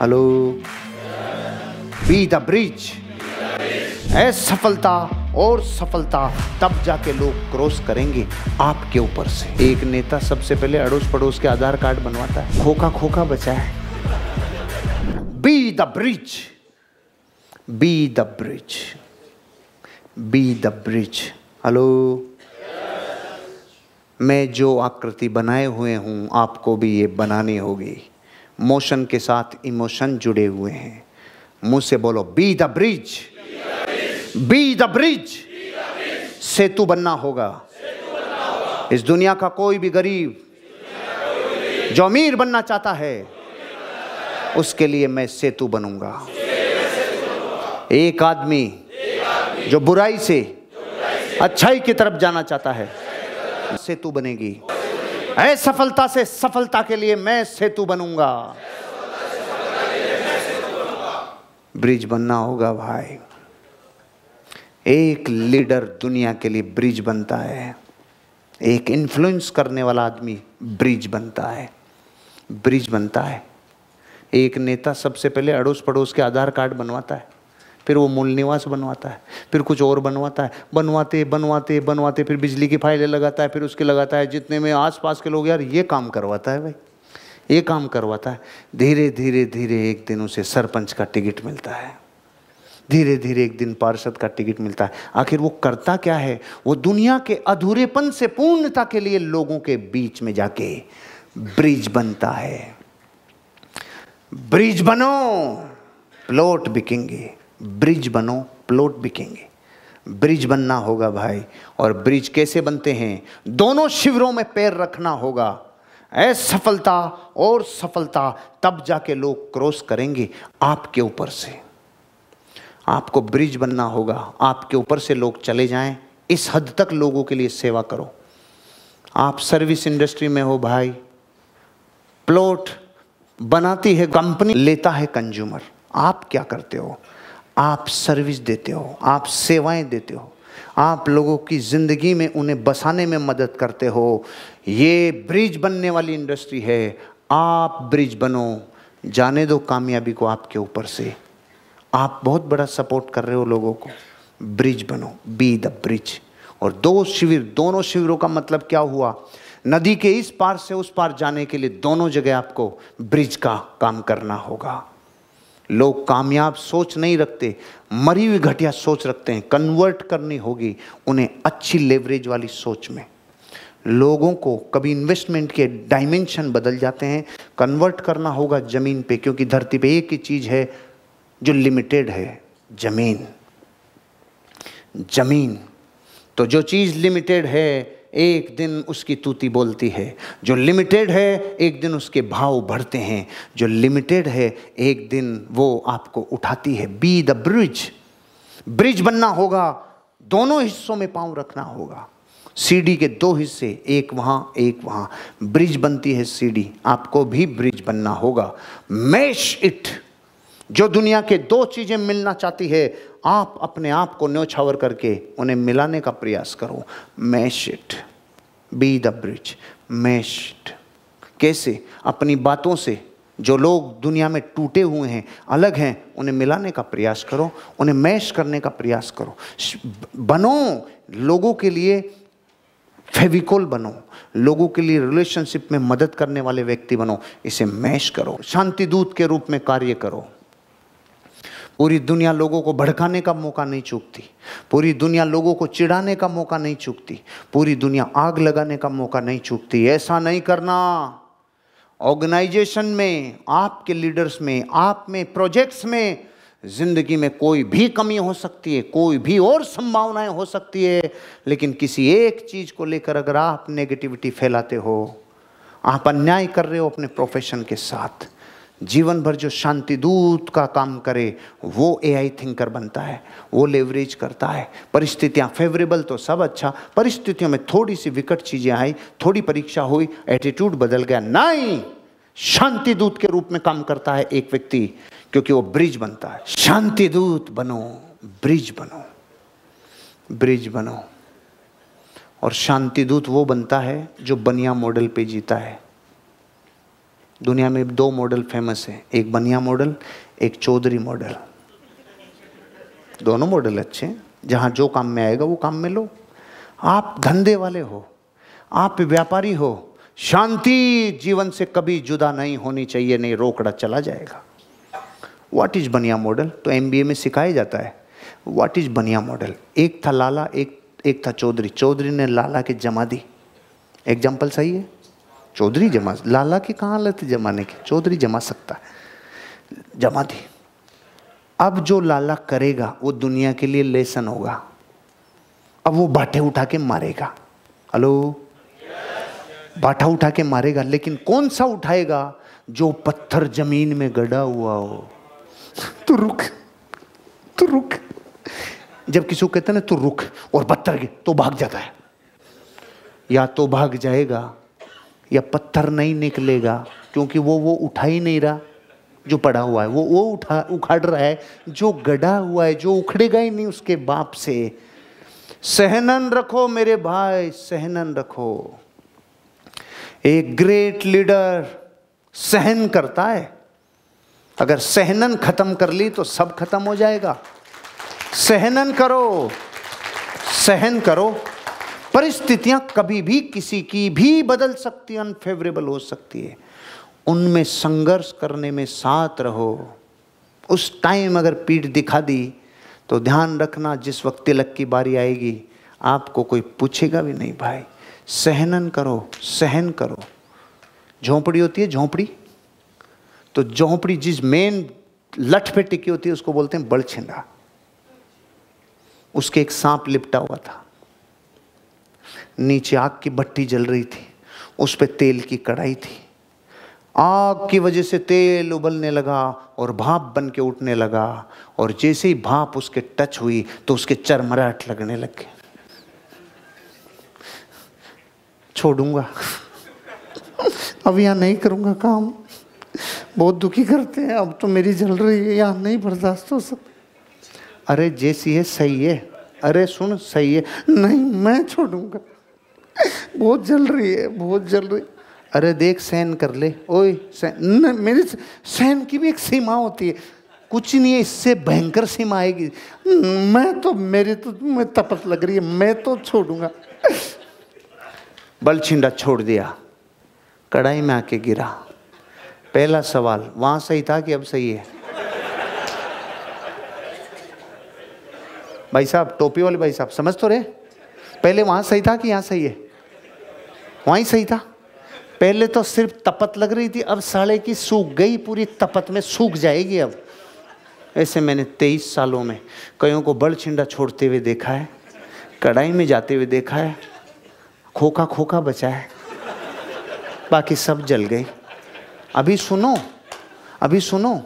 hello B the bridge है सफलता और सफलता तब जाके लोग क्रॉस करेंगे आपके ऊपर से एक नेता सबसे पहले अड़ोस पड़ोस के आधार कार्ड बनवाता है खोखा खोखा बचा है be the bridge be the bridge be the bridge hello मैं जो आकृति बनाए हुए हूं आपको भी ये बनानी होगी मोशन के साथ इमोशन जुड़े हुए हैं मुंह से बोलो be the bridge be the bridge सेतु बनना होगा इस दुनिया का कोई भी गरीब जो अमीर बनना चाहता है उसके लिए मैं सेतु बनूंगा एक आदमी जो बुराई से अच्छाई की तरफ जाना चाहता है सेतु बनेगी है सफलता से सफलता के लिए मैं सेतु बनूंगा ब्रिज बनना होगा भाई एक लीडर दुनिया के लिए ब्रिज बनता है एक इन्फ्लुएंस करने वाला आदमी ब्रिज बनता है ब्रिज बनता है एक नेता सबसे पहले अड़ोस पड़ोस के आधार कार्ड बनवाता है फिर वो मूल निवास बनवाता है फिर कुछ और बनवाता है बनवाते बनवाते बनवाते फिर बिजली की फाइलें लगाता है फिर उसके लगाता है जितने में आसपास के लोग यार ये काम करवाता है भाई ये काम करवाता है धीरे धीरे धीरे एक दिन उसे सरपंच का टिकट मिलता है धीरे धीरे एक दिन पार्षद का टिकट मिलता है आखिर वो करता क्या है वो दुनिया के अधूरेपन से पूर्णता के लिए लोगों के बीच में जाके ब्रिज बनता है ब्रिज बनो प्लॉट बिकेंगे ब्रिज बनो प्लॉट बिकेंगे ब्रिज बनना होगा भाई और ब्रिज कैसे बनते हैं दोनों शिविरों में पैर रखना होगा असफलता और सफलता तब जाके लोग क्रॉस करेंगे आपके ऊपर से आपको ब्रिज बनना होगा आपके ऊपर से लोग चले जाएं इस हद तक लोगों के लिए सेवा करो आप सर्विस इंडस्ट्री में हो भाई प्लॉट बनाती है कंपनी लेता है कंज्यूमर आप क्या करते हो आप सर्विस देते हो आप सेवाएं देते हो आप लोगों की ज़िंदगी में उन्हें बसाने में मदद करते हो ये ब्रिज बनने वाली इंडस्ट्री है आप ब्रिज बनो जाने दो कामयाबी को आपके ऊपर से आप बहुत बड़ा सपोर्ट कर रहे हो लोगों को ब्रिज बनो बी द ब्रिज और दो शिविर दोनों शिविरों का मतलब क्या हुआ नदी के इस पार से उस पार जाने के लिए दोनों जगह आपको ब्रिज का काम करना होगा लोग कामयाब सोच नहीं रखते मरी हुई घटिया सोच रखते हैं कन्वर्ट करनी होगी उन्हें अच्छी लेवरेज वाली सोच में लोगों को कभी इन्वेस्टमेंट के डायमेंशन बदल जाते हैं कन्वर्ट करना होगा ज़मीन पे क्योंकि धरती पे एक ही चीज़ है जो लिमिटेड है ज़मीन ज़मीन तो जो चीज़ लिमिटेड है एक दिन उसकी तूती बोलती है जो लिमिटेड है एक दिन उसके भाव बढ़ते हैं जो लिमिटेड है एक दिन वो आपको उठाती है बी द ब्रिज ब्रिज बनना होगा दोनों हिस्सों में पांव रखना होगा सीडी के दो हिस्से एक वहां एक वहां ब्रिज बनती है सीडी आपको भी ब्रिज बनना होगा मैश इट जो दुनिया के दो चीज़ें मिलना चाहती है आप अपने आप को न्योछावर करके उन्हें मिलाने का प्रयास करो mash it be the bridge mash it कैसे अपनी बातों से जो लोग दुनिया में टूटे हुए हैं अलग हैं उन्हें मिलाने का प्रयास करो उन्हें मैश करने का प्रयास करो बनो लोगों के लिए फेविकोल बनो लोगों के लिए रिलेशनशिप में मदद करने वाले व्यक्ति बनो इसे मैश करो शांति दूत के रूप में कार्य करो पूरी दुनिया लोगों को भड़काने का मौका नहीं चूकती पूरी दुनिया लोगों को चिढ़ाने का मौका नहीं चूकती पूरी दुनिया आग लगाने का मौका नहीं चूकती ऐसा नहीं करना ऑर्गेनाइजेशन में आपके लीडर्स में आप में प्रोजेक्ट्स में जिंदगी में कोई भी कमी हो सकती है कोई भी और संभावनाएं हो सकती है लेकिन किसी एक चीज़ को लेकर अगर आप नेगेटिविटी फैलाते हो आप अन्याय कर रहे हो अपने प्रोफेशन के साथ जीवन भर जो शांति दूत का काम करे वो एआई थिंकर बनता है वो लेवरेज करता है परिस्थितियाँ फेवरेबल तो सब अच्छा परिस्थितियों में थोड़ी सी विकट चीज़ें आई थोड़ी परीक्षा हुई एटीट्यूड बदल गया नहीं शांति दूत के रूप में काम करता है एक व्यक्ति क्योंकि वो ब्रिज बनता है शांति दूत बनो ब्रिज बनो ब्रिज बनो और शांति दूत वो बनता है जो बनिया मॉडल पे जीता है दुनिया में दो मॉडल फेमस है एक बनिया मॉडल एक चौधरी मॉडल दोनों मॉडल अच्छे हैं जहाँ जो काम में आएगा वो काम में लो आप धंधे वाले हो आप व्यापारी हो शांति जीवन से कभी जुदा नहीं होनी चाहिए नहीं रोकड़ा चला जाएगा व्हाट इज बनिया मॉडल तो एम में सिखाया जाता है व्हाट इज बनिया मॉडल एक था लाला एक एक था चौधरी चौधरी ने लाला के जमा दी एग्जाम्पल सही है चौधरी जमा लाला की कहाँ हालत है जमाने की चौधरी जमा सकता है जमा दे अब जो लाला करेगा वो दुनिया के लिए लेसन होगा अब वो बाटे उठा के मारेगा हेलो बाटा उठा के मारेगा लेकिन कौन सा उठाएगा जो पत्थर जमीन में गड़ा हुआ हो तू रुक तू रुक जब किसी को कहते ना तू रुक और पत्थर तो भाग जाता है या तो भाग जाएगा या पत्थर नहीं निकलेगा क्योंकि वो वो उठा ही नहीं रहा जो पड़ा हुआ है वो वो उठा उखाड़ रहा है जो गड़ा हुआ है जो उखड़ेगा ही नहीं उसके बाप से सहनन रखो मेरे भाई सहनन रखो एक ग्रेट लीडर सहन करता है अगर सहनन खत्म कर ली तो सब खत्म हो जाएगा सहनन करो सहन करो परिस्थितियां कभी भी किसी की भी बदल सकती अनफेवरेबल हो सकती है उनमें संघर्ष करने में साथ रहो उस टाइम अगर पीठ दिखा दी तो ध्यान रखना जिस वक्त तिलक की बारी आएगी आपको कोई पूछेगा भी नहीं भाई सहनन करो सहन करो झोंपड़ी होती है झोंपड़ी तो झोंपड़ी जिस मेन लठ पे टिकी होती है उसको बोलते हैं बड़छिंडा उसके एक सांप लिपटा हुआ था नीचे आग की भट्टी जल रही थी उस पर तेल की कढ़ाई थी आग की वजह से तेल उबलने लगा और भाप बन के उठने लगा और जैसे ही भाप उसके टच हुई तो उसके चरमराहट लगने लग गए छोड़ूंगा अब यहाँ नहीं करूँगा काम बहुत दुखी करते हैं अब तो मेरी जल रही है यहाँ नहीं बर्दाश्त हो सकता अरे जैसी है सही है अरे सुन सही है नहीं मैं छोड़ूंगा बहुत जल रही है बहुत जल रही अरे देख सहन कर ले ओए सहन मेरे सहन की भी एक सीमा होती है कुछ नहीं है इससे भयंकर सीमा आएगी मैं तो मेरे तो मैं तपत लग रही है मैं तो छोड़ूंगा बलछिंडा छोड़ दिया कढ़ाई में आके गिरा पहला सवाल वहां सही था कि अब सही है भाई साहब टोपी वाले भाई साहब समझ तो रहे पहले वहां सही था कि यहाँ सही है वहीं सही था पहले तो सिर्फ तपत लग रही थी अब साले की सूख गई पूरी तपत में सूख जाएगी अब ऐसे मैंने तेईस सालों में कईयों को बड़ छिंडा छोड़ते हुए देखा है कढ़ाई में जाते हुए देखा है खोखा खोखा बचा है बाकी सब जल गए अभी सुनो अभी सुनो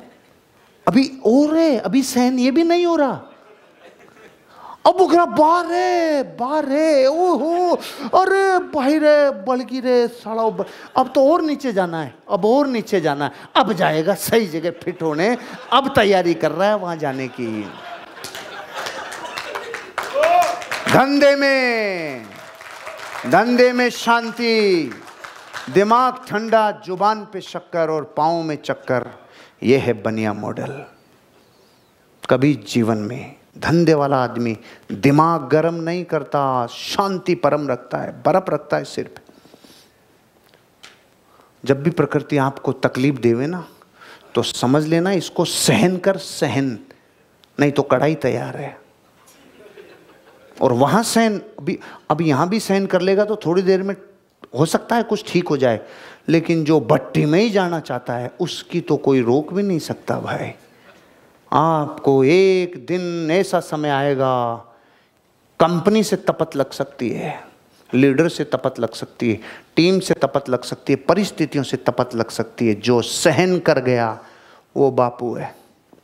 अभी और है अभी सहन ये भी नहीं हो रहा अब वो कह बारे बारे ओहो अरे भाई रे बल्कि रे सड़ो अब तो और नीचे जाना है अब और नीचे जाना है अब जाएगा सही जगह फिट होने अब तैयारी कर रहा है वहां जाने की धंधे में धंधे में शांति दिमाग ठंडा जुबान पे शक्कर और पाओ में चक्कर यह है बनिया मॉडल कभी जीवन में धंधे वाला आदमी दिमाग गर्म नहीं करता शांति परम रखता है बर्फ रखता है सिर पे जब भी प्रकृति आपको तकलीफ देवे ना तो समझ लेना इसको सहन कर सहन नहीं तो कढ़ाई तैयार है और वहां सहन अभी अब यहां भी सहन कर लेगा तो थोड़ी देर में हो सकता है कुछ ठीक हो जाए लेकिन जो भट्टी में ही जाना चाहता है उसकी तो कोई रोक भी नहीं सकता भाई आपको एक दिन ऐसा समय आएगा कंपनी से तपत लग सकती है लीडर से तपत लग सकती है टीम से तपत लग सकती है परिस्थितियों से तपत लग सकती है जो सहन कर गया वो बापू है